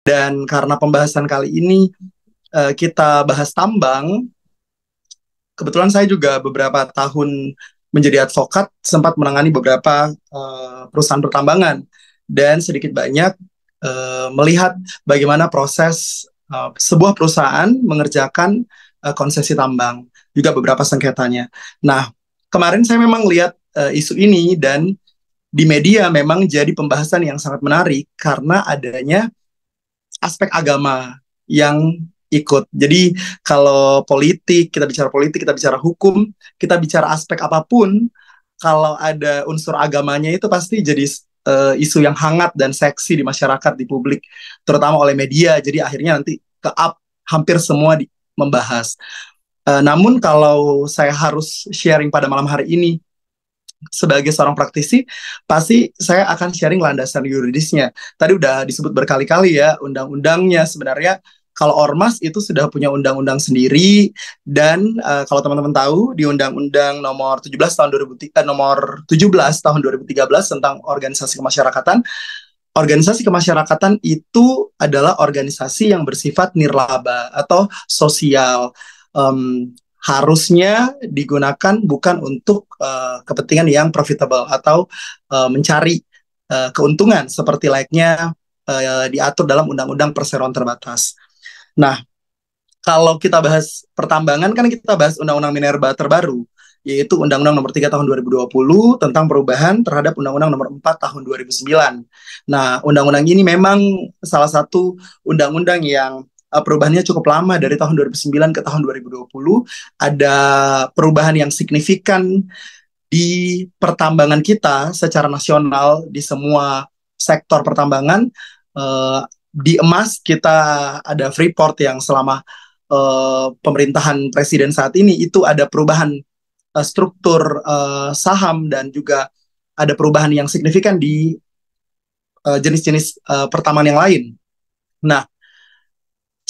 Dan karena pembahasan kali ini uh, kita bahas tambang, kebetulan saya juga beberapa tahun menjadi advokat sempat menangani beberapa uh, perusahaan pertambangan dan sedikit banyak uh, melihat bagaimana proses uh, sebuah perusahaan mengerjakan uh, konsesi tambang juga beberapa sengketanya. Nah, kemarin saya memang lihat uh, isu ini dan di media memang jadi pembahasan yang sangat menarik karena adanya aspek agama yang ikut. Jadi kalau politik, kita bicara politik, kita bicara hukum, kita bicara aspek apapun, kalau ada unsur agamanya itu pasti jadi uh, isu yang hangat dan seksi di masyarakat, di publik, terutama oleh media. Jadi akhirnya nanti ke up hampir semua di, membahas. Uh, namun kalau saya harus sharing pada malam hari ini sebagai seorang praktisi pasti saya akan sharing landasan yuridisnya. Tadi udah disebut berkali-kali ya undang-undangnya sebenarnya kalau ormas itu sudah punya undang-undang sendiri dan uh, kalau teman-teman tahu di undang-undang nomor 17 tahun 2000 eh, nomor 17 tahun 2013 tentang organisasi kemasyarakatan organisasi kemasyarakatan itu adalah organisasi yang bersifat nirlaba atau sosial um, harusnya digunakan bukan untuk uh, kepentingan yang profitable atau uh, mencari uh, keuntungan seperti layaknya uh, diatur dalam undang-undang perseroan terbatas. Nah, kalau kita bahas pertambangan kan kita bahas undang-undang minerba terbaru yaitu Undang-Undang Nomor 3 Tahun 2020 tentang perubahan terhadap Undang-Undang Nomor 4 Tahun 2009. Nah, undang-undang ini memang salah satu undang-undang yang uh, perubahannya cukup lama dari tahun 2009 ke tahun 2020 ada perubahan yang signifikan di pertambangan kita secara nasional di semua sektor pertambangan uh, di emas kita ada Freeport yang selama uh, pemerintahan presiden saat ini itu ada perubahan uh, struktur uh, saham dan juga ada perubahan yang signifikan di jenis-jenis uh, uh, pertambangan yang lain. Nah,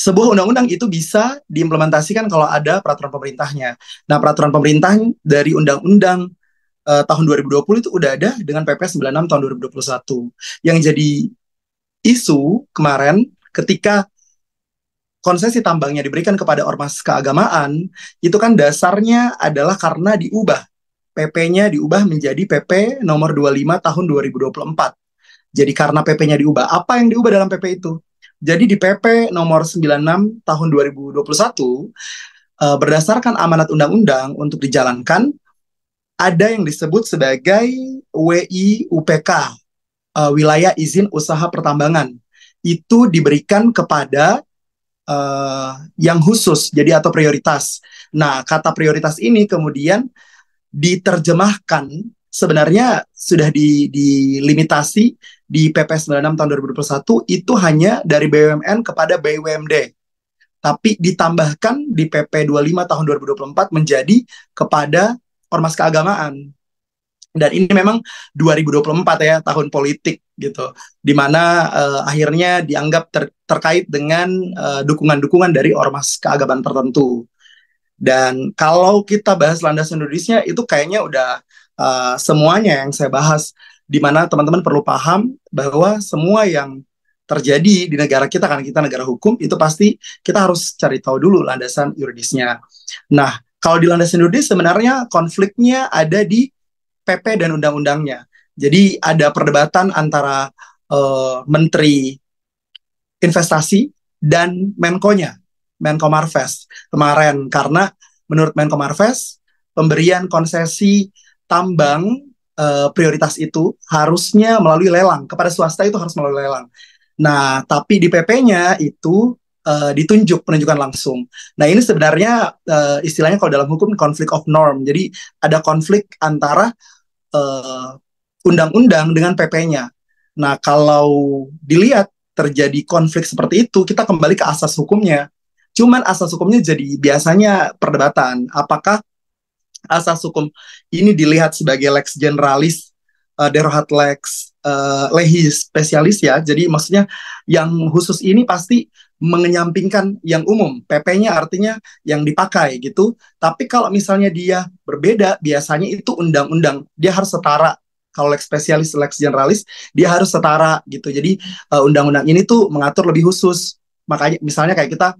sebuah undang-undang itu bisa diimplementasikan kalau ada peraturan pemerintahnya. Nah, peraturan pemerintah dari undang-undang uh, tahun 2020 itu udah ada dengan PP 96 tahun 2021. Yang jadi isu kemarin ketika konsesi tambangnya diberikan kepada ormas keagamaan, itu kan dasarnya adalah karena diubah. PP-nya diubah menjadi PP nomor 25 tahun 2024. Jadi karena PP-nya diubah, apa yang diubah dalam PP itu? Jadi di PP nomor 96 tahun 2021 uh, eh, berdasarkan amanat undang-undang untuk dijalankan ada yang disebut sebagai WIUPK uh, eh, wilayah izin usaha pertambangan itu diberikan kepada uh, yang khusus jadi atau prioritas. Nah, kata prioritas ini kemudian diterjemahkan sebenarnya sudah di, dilimitasi di PP 96 tahun 2021 itu hanya dari BUMN kepada BUMD. Tapi ditambahkan di PP 25 tahun 2024 menjadi kepada ormas keagamaan. Dan ini memang 2024 ya, tahun politik gitu. Dimana uh, eh, akhirnya dianggap ter terkait dengan eh, dukungan-dukungan uh, dari ormas keagamaan tertentu. Dan kalau kita bahas landasan Indonesia itu kayaknya udah Eh, semuanya yang saya bahas di mana teman-teman perlu paham bahwa semua yang terjadi di negara kita karena kita negara hukum itu pasti kita harus cari tahu dulu landasan yuridisnya. Nah, kalau di landasan yuridis sebenarnya konfliknya ada di PP dan undang-undangnya. Jadi ada perdebatan antara uh, menteri investasi dan Menko-nya, Menko Marves kemarin karena menurut Menko Marves pemberian konsesi tambang uh, prioritas itu harusnya melalui lelang kepada swasta itu harus melalui lelang. Nah, tapi di PP-nya itu uh, ditunjuk penunjukan langsung. Nah, ini sebenarnya uh, istilahnya kalau dalam hukum konflik of norm. Jadi ada konflik antara undang-undang uh, dengan PP-nya. Nah, kalau dilihat terjadi konflik seperti itu, kita kembali ke asas hukumnya. Cuman asas hukumnya jadi biasanya perdebatan. Apakah asas hukum ini dilihat sebagai lex generalis uh, eh, derohat lex uh, lehi spesialis ya jadi maksudnya yang khusus ini pasti mengenyampingkan yang umum PP-nya artinya yang dipakai gitu tapi kalau misalnya dia berbeda biasanya itu undang-undang dia harus setara kalau lex spesialis lex generalis dia harus setara gitu jadi uh, undang-undang ini tuh mengatur lebih khusus makanya misalnya kayak kita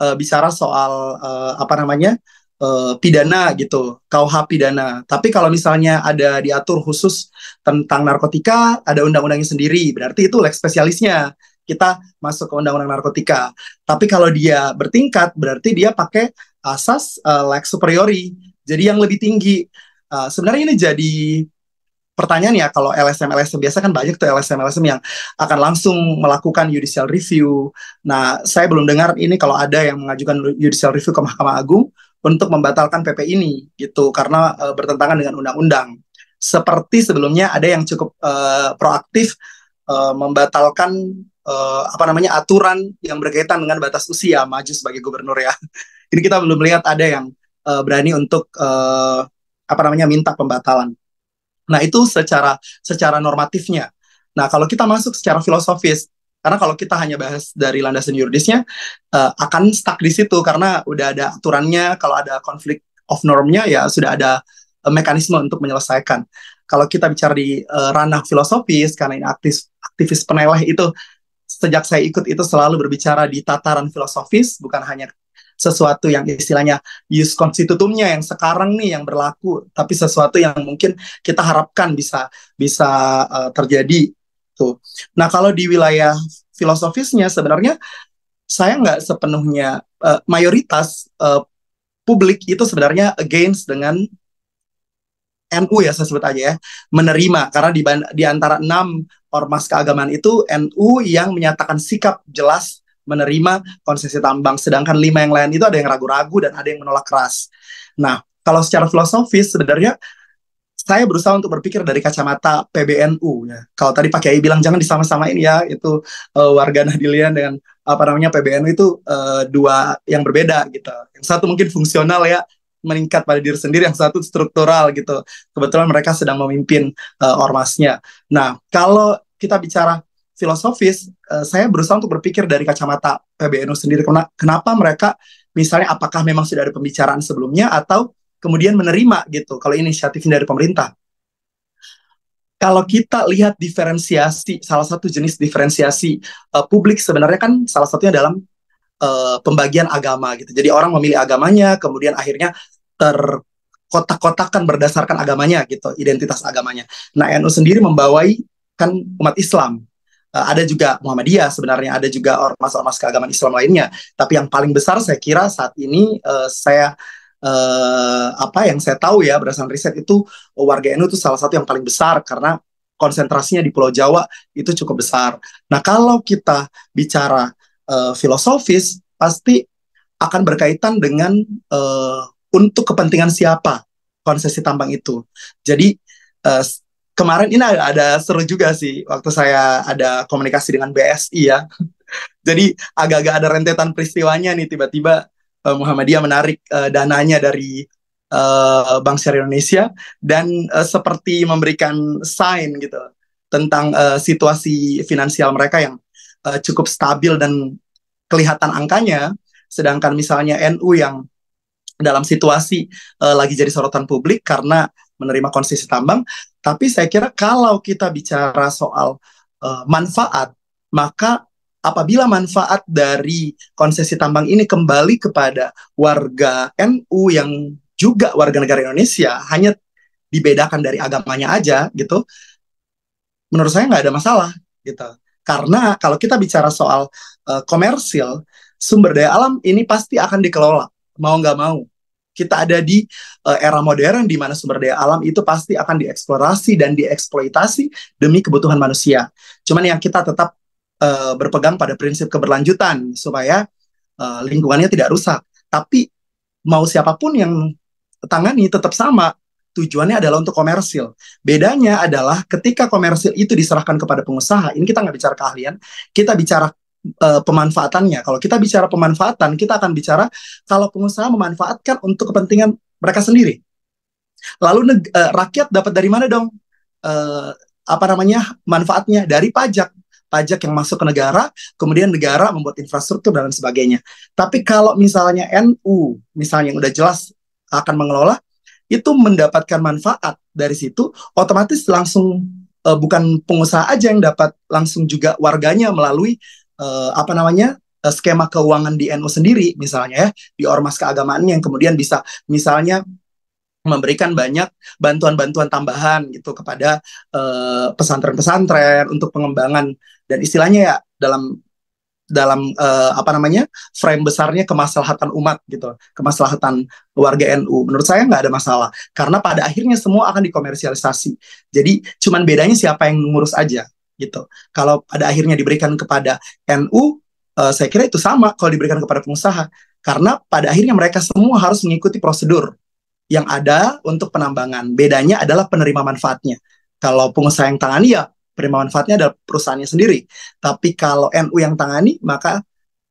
uh, bicara soal uh, apa namanya Eh, pidana gitu, KUH pidana. Tapi kalau misalnya ada diatur khusus tentang narkotika, ada undang-undangnya sendiri, berarti itu lex spesialisnya. Kita masuk ke undang-undang narkotika. Tapi kalau dia bertingkat, berarti dia pakai asas uh, lex superiori, jadi yang lebih tinggi. Uh, sebenarnya ini jadi pertanyaan ya kalau LSM LSM biasa kan banyak tuh LSM LSM yang akan langsung melakukan judicial review. Nah, saya belum dengar ini kalau ada yang mengajukan judicial review ke Mahkamah Agung untuk membatalkan PP ini gitu karena e, bertentangan dengan undang-undang. Seperti sebelumnya ada yang cukup e, proaktif e, membatalkan e, apa namanya aturan yang berkaitan dengan batas usia maju sebagai gubernur ya. Ini kita belum melihat ada yang e, berani untuk e, apa namanya minta pembatalan. Nah, itu secara secara normatifnya. Nah, kalau kita masuk secara filosofis, karena kalau kita hanya bahas dari landasan yuridisnya uh, akan stuck di situ karena udah ada aturannya, kalau ada konflik of normnya ya sudah ada uh, mekanisme untuk menyelesaikan. Kalau kita bicara di uh, ranah filosofis karena ini aktif aktivis peneleh itu sejak saya ikut itu selalu berbicara di tataran filosofis bukan hanya sesuatu yang istilahnya use constitutumnya yang sekarang nih yang berlaku tapi sesuatu yang mungkin kita harapkan bisa bisa uh, terjadi itu. Nah kalau di wilayah filosofisnya sebenarnya saya nggak sepenuhnya uh, mayoritas uh, publik itu sebenarnya against dengan NU ya saya sebut aja ya menerima karena di, di antara enam ormas keagamaan itu NU yang menyatakan sikap jelas menerima konsesi tambang sedangkan lima yang lain itu ada yang ragu-ragu dan ada yang menolak keras. Nah kalau secara filosofis sebenarnya saya berusaha untuk berpikir dari kacamata PBNU ya. Kalau tadi Pak Kiai bilang jangan disama-samain ya itu uh, warga Nahdilian dengan apa namanya PBNU itu uh, dua yang berbeda gitu. Yang satu mungkin fungsional ya meningkat pada diri sendiri, yang satu struktural gitu. Kebetulan mereka sedang memimpin uh, ormasnya. Nah, kalau kita bicara filosofis, uh, saya berusaha untuk berpikir dari kacamata PBNU sendiri. Kenapa mereka misalnya apakah memang sudah ada pembicaraan sebelumnya atau kemudian menerima gitu kalau inisiatifnya dari pemerintah. Kalau kita lihat diferensiasi, salah satu jenis diferensiasi uh, publik sebenarnya kan salah satunya dalam uh, pembagian agama gitu. Jadi orang memilih agamanya, kemudian akhirnya terkotak kotakan berdasarkan agamanya gitu, identitas agamanya. Nah, NU sendiri membawai kan umat Islam. Uh, ada juga Muhammadiyah sebenarnya, ada juga ormas-ormas keagamaan Islam lainnya. Tapi yang paling besar saya kira saat ini uh, saya Eh, apa yang saya tahu ya berdasarkan riset itu warga NU itu salah satu yang paling besar karena konsentrasinya di Pulau Jawa itu cukup besar. Nah kalau kita bicara uh, filosofis pasti akan berkaitan dengan uh, untuk kepentingan siapa konsesi tambang itu. Jadi uh, kemarin ini ada, ada seru juga sih waktu saya ada komunikasi dengan BSI ya. Jadi agak-agak ada rentetan peristiwanya nih tiba-tiba uh, Muhammadiyah menarik uh, dananya dari uh, Bank Syariah Indonesia dan uh, seperti memberikan sign gitu tentang uh, situasi finansial mereka yang uh, cukup stabil dan kelihatan angkanya sedangkan misalnya NU yang dalam situasi uh, lagi jadi sorotan publik karena menerima konsesi tambang tapi saya kira kalau kita bicara soal uh, manfaat maka apabila manfaat dari konsesi tambang ini kembali kepada warga NU yang juga warga negara Indonesia hanya dibedakan dari agamanya aja gitu menurut saya nggak ada masalah gitu karena kalau kita bicara soal uh, komersil sumber daya alam ini pasti akan dikelola mau nggak mau kita ada di uh, era modern di mana sumber daya alam itu pasti akan dieksplorasi dan dieksploitasi demi kebutuhan manusia cuman yang kita tetap Eh, berpegang pada prinsip keberlanjutan supaya uh, lingkungannya tidak rusak. Tapi mau siapapun yang tangani tetap sama tujuannya adalah untuk komersil. Bedanya adalah ketika komersil itu diserahkan kepada pengusaha, ini kita nggak bicara keahlian, kita bicara uh, pemanfaatannya. Kalau kita bicara pemanfaatan, kita akan bicara kalau pengusaha memanfaatkan untuk kepentingan mereka sendiri. Lalu uh, rakyat dapat dari mana dong uh, apa namanya manfaatnya dari pajak? pajak yang masuk ke negara, kemudian negara membuat infrastruktur dan sebagainya. Tapi kalau misalnya NU, misalnya yang udah jelas akan mengelola, itu mendapatkan manfaat dari situ, otomatis langsung uh, bukan pengusaha aja yang dapat, langsung juga warganya melalui uh, apa namanya eh, skema keuangan di NU sendiri, misalnya ya di ormas keagamaan yang kemudian bisa misalnya memberikan banyak bantuan-bantuan tambahan gitu kepada eh, pesantren-pesantren uh, untuk pengembangan dan istilahnya ya dalam dalam uh, apa namanya frame besarnya kemaslahatan umat gitu kemaslahatan warga NU menurut saya nggak ada masalah karena pada akhirnya semua akan dikomersialisasi jadi cuman bedanya siapa yang ngurus aja gitu kalau pada akhirnya diberikan kepada NU uh, eh, saya kira itu sama kalau diberikan kepada pengusaha karena pada akhirnya mereka semua harus mengikuti prosedur yang ada untuk penambangan. Bedanya adalah penerima manfaatnya. Kalau pengusaha yang tangani ya penerima manfaatnya adalah perusahaannya sendiri. Tapi kalau NU yang tangani maka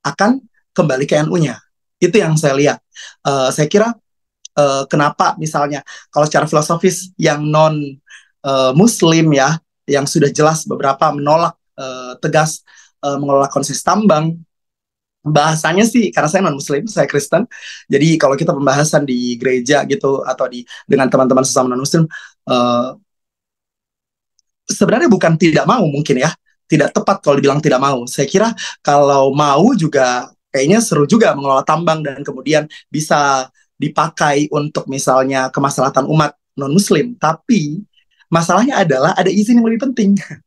akan kembali ke NU-nya. Itu yang saya lihat. Uh, saya kira uh, kenapa misalnya kalau secara filosofis yang non uh, Muslim ya yang sudah jelas beberapa menolak uh, tegas uh, mengelola konsesi tambang bahasanya sih karena saya non muslim saya Kristen jadi kalau kita pembahasan di gereja gitu atau di dengan teman-teman sesama non muslim uh, eh, sebenarnya bukan tidak mau mungkin ya tidak tepat kalau dibilang tidak mau saya kira kalau mau juga kayaknya seru juga mengelola tambang dan kemudian bisa dipakai untuk misalnya kemaslahatan umat non muslim tapi masalahnya adalah ada izin yang lebih penting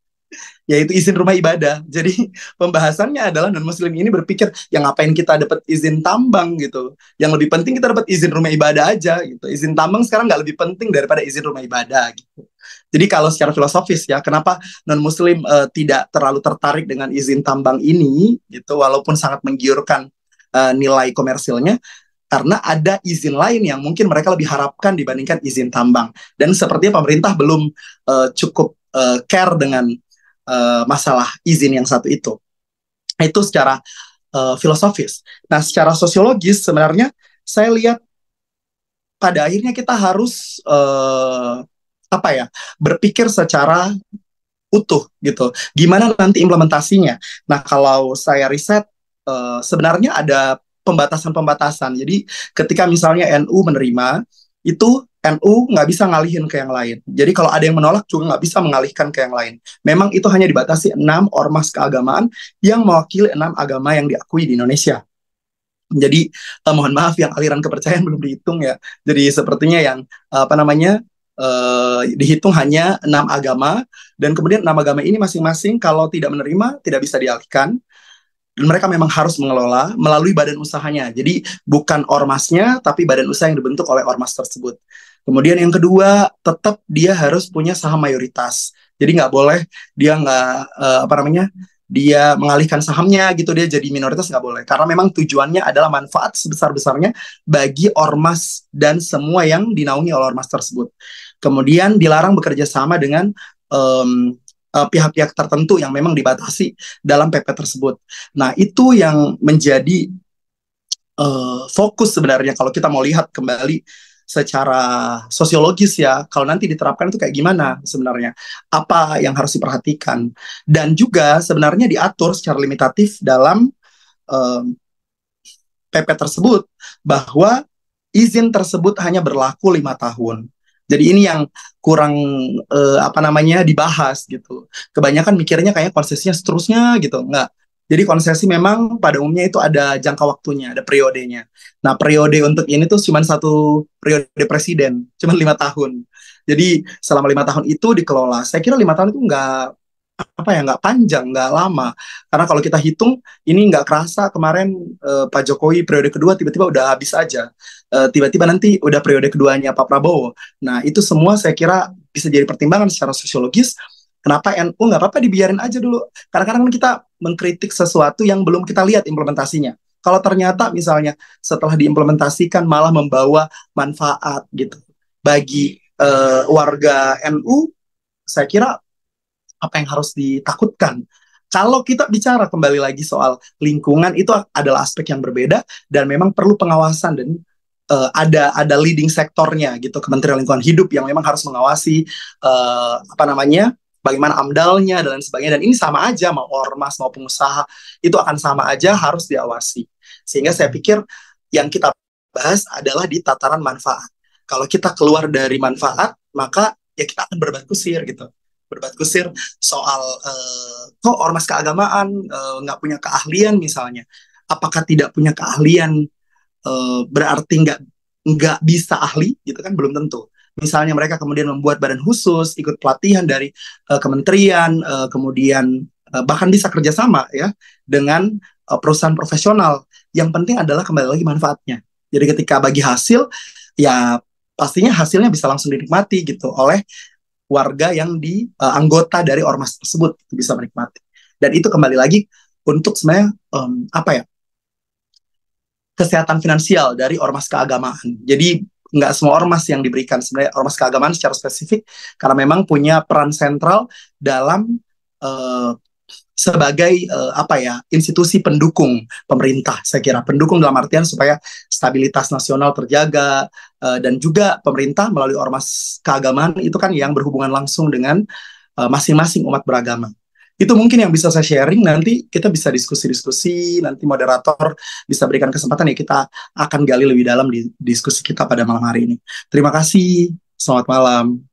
yaitu izin rumah ibadah. Jadi pembahasannya adalah non muslim ini berpikir yang ngapain kita dapat izin tambang gitu. Yang lebih penting kita dapat izin rumah ibadah aja gitu. Izin tambang sekarang nggak lebih penting daripada izin rumah ibadah gitu. Jadi kalau secara filosofis ya, kenapa non muslim uh, eh, tidak terlalu tertarik dengan izin tambang ini gitu walaupun sangat menggiurkan uh, nilai komersilnya karena ada izin lain yang mungkin mereka lebih harapkan dibandingkan izin tambang dan sepertinya pemerintah belum uh, cukup uh, care dengan Eh, masalah izin yang satu itu. Itu secara uh, filosofis. Nah, secara sosiologis sebenarnya saya lihat pada akhirnya kita harus uh, apa ya berpikir secara utuh gitu. Gimana nanti implementasinya? Nah, kalau saya riset uh, sebenarnya ada pembatasan-pembatasan. Jadi ketika misalnya NU menerima itu NU nggak bisa ngalihin ke yang lain. Jadi kalau ada yang menolak juga nggak bisa mengalihkan ke yang lain. Memang itu hanya dibatasi enam ormas keagamaan yang mewakili enam agama yang diakui di Indonesia. Jadi eh, mohon maaf yang aliran kepercayaan belum dihitung ya. Jadi sepertinya yang apa namanya eh, dihitung hanya enam agama dan kemudian enam agama ini masing-masing kalau tidak menerima tidak bisa dialihkan dan mereka memang harus mengelola melalui badan usahanya. Jadi bukan ormasnya, tapi badan usaha yang dibentuk oleh ormas tersebut. Kemudian yang kedua, tetap dia harus punya saham mayoritas. Jadi nggak boleh dia nggak uh, apa namanya dia mengalihkan sahamnya gitu dia jadi minoritas nggak boleh karena memang tujuannya adalah manfaat sebesar besarnya bagi ormas dan semua yang dinaungi oleh ormas tersebut. Kemudian dilarang bekerja sama dengan um, pihak-pihak tertentu yang memang dibatasi dalam PP tersebut. Nah itu yang menjadi uh, fokus sebenarnya kalau kita mau lihat kembali secara sosiologis ya kalau nanti diterapkan itu kayak gimana sebenarnya apa yang harus diperhatikan dan juga sebenarnya diatur secara limitatif dalam um, PP tersebut bahwa izin tersebut hanya berlaku lima tahun jadi ini yang kurang uh, apa namanya dibahas gitu. Kebanyakan mikirnya kayak prosesnya seterusnya gitu. nggak jadi konsesi memang pada umumnya itu ada jangka waktunya, ada periodenya. Nah periode untuk ini tuh cuma satu periode presiden, cuma lima tahun. Jadi selama lima tahun itu dikelola. Saya kira lima tahun itu nggak apa ya nggak panjang nggak lama karena kalau kita hitung ini nggak kerasa kemarin eh, Pak Jokowi periode kedua tiba-tiba udah habis aja eh, tiba-tiba nanti udah periode keduanya Pak Prabowo nah itu semua saya kira bisa jadi pertimbangan secara sosiologis Kenapa NU nggak apa-apa dibiarin aja dulu. Karena Kadang-kadang kan kita mengkritik sesuatu yang belum kita lihat implementasinya. Kalau ternyata misalnya setelah diimplementasikan malah membawa manfaat gitu bagi uh, warga NU, saya kira apa yang harus ditakutkan? Kalau kita bicara kembali lagi soal lingkungan itu adalah aspek yang berbeda dan memang perlu pengawasan dan uh, ada ada leading sektornya gitu Kementerian Lingkungan Hidup yang memang harus mengawasi uh, apa namanya bagaimana amdalnya dan lain sebagainya dan ini sama aja mau ormas mau pengusaha itu akan sama aja harus diawasi sehingga saya pikir yang kita bahas adalah di tataran manfaat kalau kita keluar dari manfaat maka ya kita akan berbat kusir gitu berbat kusir soal uh, kok ormas keagamaan eh, nggak uh, punya keahlian misalnya apakah tidak punya keahlian uh, berarti nggak nggak bisa ahli gitu kan belum tentu Misalnya mereka kemudian membuat badan khusus, ikut pelatihan dari uh, kementerian, uh, kemudian uh, bahkan bisa kerjasama ya dengan uh, perusahaan profesional. Yang penting adalah kembali lagi manfaatnya. Jadi ketika bagi hasil, ya pastinya hasilnya bisa langsung dinikmati gitu oleh warga yang di uh, anggota dari ormas tersebut bisa menikmati. Dan itu kembali lagi untuk sebenarnya um, apa ya kesehatan finansial dari ormas keagamaan. Jadi nggak semua ormas yang diberikan sebenarnya ormas keagamaan secara spesifik karena memang punya peran sentral dalam uh, sebagai uh, apa ya institusi pendukung pemerintah saya kira pendukung dalam artian supaya stabilitas nasional terjaga uh, dan juga pemerintah melalui ormas keagamaan itu kan yang berhubungan langsung dengan masing-masing uh, masing -masing umat beragama itu mungkin yang bisa saya sharing nanti kita bisa diskusi-diskusi nanti moderator bisa berikan kesempatan ya kita akan gali lebih dalam di diskusi kita pada malam hari ini terima kasih selamat malam